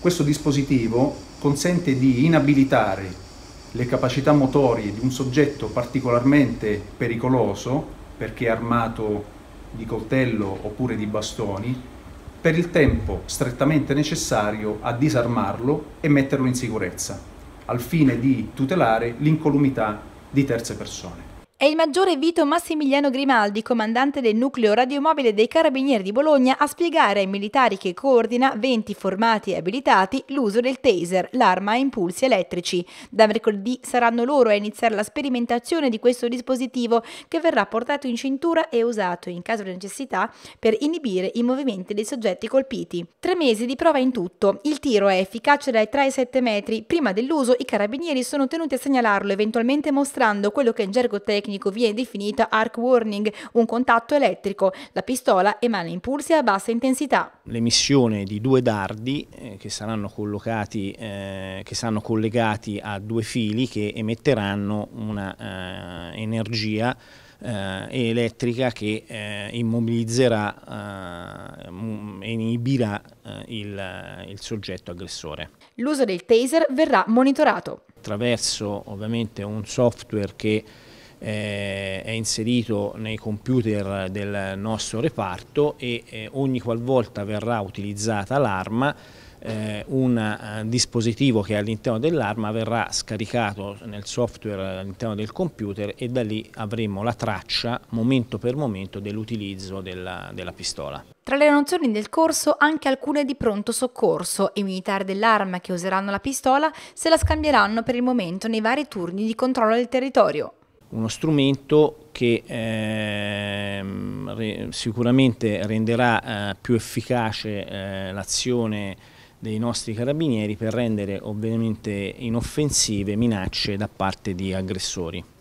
Questo dispositivo consente di inabilitare le capacità motorie di un soggetto particolarmente pericoloso, perché armato di coltello oppure di bastoni, per il tempo strettamente necessario a disarmarlo e metterlo in sicurezza, al fine di tutelare l'incolumità di terze persone. È il maggiore Vito Massimiliano Grimaldi, comandante del nucleo radiomobile dei Carabinieri di Bologna, a spiegare ai militari che coordina 20 formati e abilitati l'uso del taser, l'arma a impulsi elettrici. Da mercoledì saranno loro a iniziare la sperimentazione di questo dispositivo che verrà portato in cintura e usato, in caso di necessità, per inibire i movimenti dei soggetti colpiti. Tre mesi di prova in tutto. Il tiro è efficace dai 3 ai 7 metri. Prima dell'uso i carabinieri sono tenuti a segnalarlo, eventualmente mostrando quello che in gergo tecnico tecnico viene definita arc warning, un contatto elettrico. La pistola emana impulsi a bassa intensità. L'emissione di due dardi eh, che, saranno eh, che saranno collegati a due fili che emetteranno una eh, energia eh, elettrica che eh, immobilizzerà eh, e mm, inibirà eh, il, il soggetto aggressore. L'uso del taser verrà monitorato. Attraverso ovviamente un software che eh, è inserito nei computer del nostro reparto e eh, ogni qualvolta verrà utilizzata l'arma eh, un eh, dispositivo che è all'interno dell'arma verrà scaricato nel software all'interno del computer e da lì avremo la traccia momento per momento dell'utilizzo della, della pistola. Tra le nozioni del corso anche alcune di pronto soccorso i militari dell'arma che useranno la pistola se la scambieranno per il momento nei vari turni di controllo del territorio uno strumento che ehm, re, sicuramente renderà eh, più efficace eh, l'azione dei nostri carabinieri per rendere ovviamente inoffensive minacce da parte di aggressori.